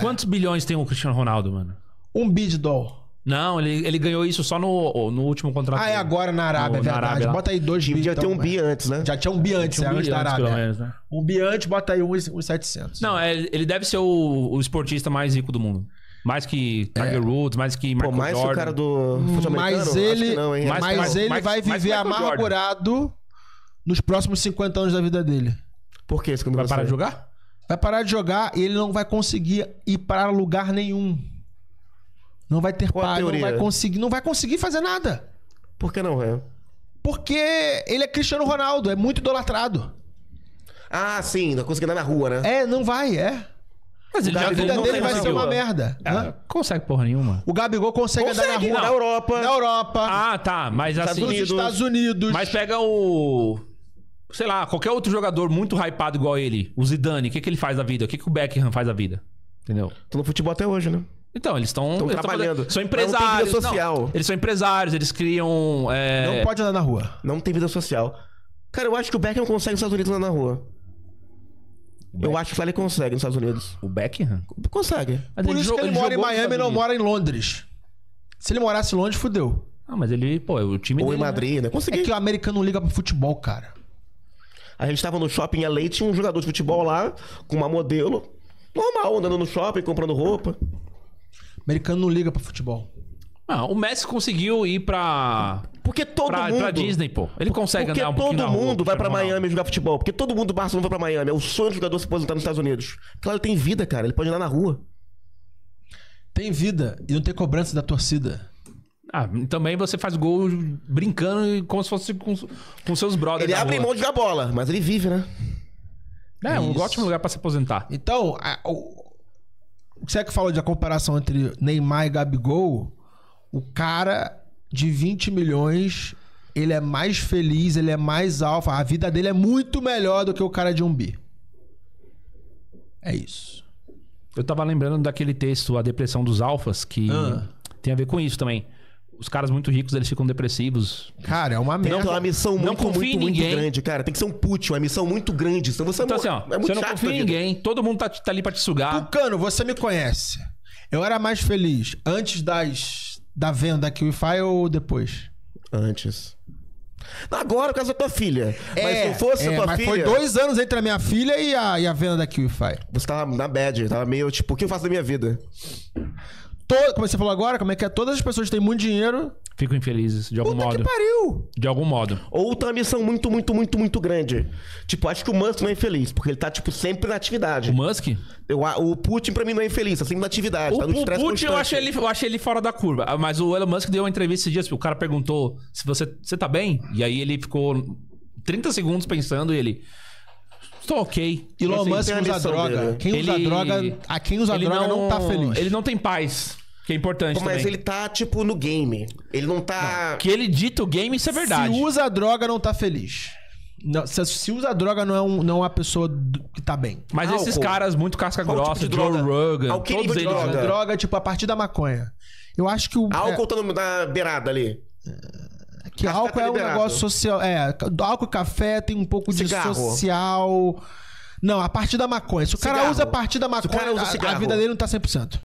Quantos bilhões tem o Cristiano Ronaldo, mano? Um bi de dólar. Não, ele, ele ganhou isso só no, no último contrato. Ah, é agora na Arábia, no, é verdade. Na Arábia, bota aí dois bi. Já então, tem um bi antes, né? Já tinha um bi antes, um é, antes da Arábia. Menos, né? Um bi antes, bota aí uns, uns 700. Não, é, ele deve ser o, o, esportista mais rico do mundo. Mais que Tiger é. Woods, mais que Michael Pô, mais Jordan. o cara do futebol mas ele, não, hein? Mas, mas, ele mais, vai viver amargurado Jordan. nos próximos 50 anos da vida dele. Por quê? Vai parar de jogar? Vai parar de jogar e ele não vai conseguir ir para lugar nenhum. Não vai ter Qual não vai conseguir, não vai conseguir fazer nada. Por que não, velho? É? Porque ele é Cristiano Ronaldo, é muito idolatrado. Ah, sim, não consegue andar na rua, né? É, não vai, é. Mas ele já a vida dele vai ser uma merda. Ah, consegue porra nenhuma. O Gabigol consegue, consegue andar na rua. Não. Na Europa. Na Europa. Ah, tá. Mas Estados assim. Unidos. Estados Unidos. Mas pega o sei lá, qualquer outro jogador muito hypado igual ele, o Zidane, o que, que ele faz da vida? O que, que o Beckham faz da vida? Entendeu? Tô no futebol até hoje, né? Então, eles estão trabalhando. Fazendo, são empresários. Não tem vida social. Não, eles são empresários, eles criam. É... Não pode andar na rua. Não tem vida social. Cara, eu acho que o Beckham consegue nos Estados Unidos andar na rua. Eu acho que ele consegue nos Estados Unidos. O Beckham? Consegue. Mas Por isso que ele, ele mora em Miami e não mora em Londres. Se ele morasse em Londres, fudeu. Ah, mas ele, pô, o time Ou dele, em né? Madrid, né? né? Consegui. É que o americano não liga pro futebol, cara. A gente tava no shopping LA, tinha um jogador de futebol lá, com uma modelo. Normal, andando no shopping, comprando roupa. O americano não liga pra futebol. Ah, o Messi conseguiu ir pra. Porque todo pra, mundo. Pra Disney, pô. Ele consegue porque andar um todo mundo rua, vai pra Miami normal. jogar futebol. Porque todo mundo do Barcelona vai pra Miami. É o sonho do jogador se aposentar nos Estados Unidos. Claro, ele tem vida, cara. Ele pode andar na rua. Tem vida e não tem cobrança da torcida. Ah, também você faz gol brincando como se fosse com, com seus brothers. Ele abre rua. mão de jogar bola, mas ele vive, né? É, um ótimo lugar para se aposentar. Então, a, o, você é que falou de a comparação entre Neymar e Gabigol, o cara de 20 milhões, ele é mais feliz, ele é mais alfa, a vida dele é muito melhor do que o cara de um bi. É isso. Eu tava lembrando daquele texto, A Depressão dos Alfas, que ah. tem a ver com isso também os caras muito ricos, eles ficam depressivos. Cara, é uma merda. Não, é uma missão muito, não confia muito, ninguém. muito grande, cara. Tem que ser um put, uma missão muito grande. Senão você então, é, assim, ó, é muito você não confia em ninguém. Todo mundo tá, tá ali pra te sugar. Tucano, você me conhece. Eu era mais feliz antes das, da venda aqui o wi ou depois? Antes. Agora, por causa da tua filha. É, mas não fosse é, a tua mas filha. Foi dois anos entre a minha filha e a, e a venda da Qify. Você tava na bad, tava meio tipo, o que eu faço da minha vida? como você falou agora, como é que é? Todas as pessoas têm muito dinheiro. Ficam infelizes, de algum Puta modo. Que pariu! De algum modo. Ou tem uma missão muito, muito, muito, muito grande. Tipo, acho que o Musk não é infeliz, porque ele tá, tipo, sempre na atividade. O Musk? Eu, o Putin, pra mim, não é infeliz, tá sempre na atividade. O, tá no o Putin, constante. eu acho, ele, eu ele fora da curva. Ah, mas o Elon Musk deu uma entrevista esses dias, o cara perguntou se você, você tá bem? E aí ele ficou 30 segundos pensando e ele. Estou ok. Elon Musk usa droga. Dele. Quem usa droga. A quem usa ele droga não... não tá feliz. Ele não tem paz. Que é importante Mas também. ele tá, tipo, no game. Ele não tá... Não, que ele dita o game, isso é verdade. Se usa droga, não tá feliz. Não, se, se, usa droga, não é, um, não é uma pessoa que tá bem. Mas esses caras muito casca tipo grossa, tipo Joe Rogan, Ao todos eles... Droga? Né? droga, tipo, a partir da maconha. Eu acho que o... Álcool é... tá na beirada ali. É, que café tá álcool tá é um negócio social. É, álcool e café tem um pouco cigarro. de social. Não, a partir da maconha. Se o cigarro. cara usa a partir da maconha, a, a, vida dele não tá 100%.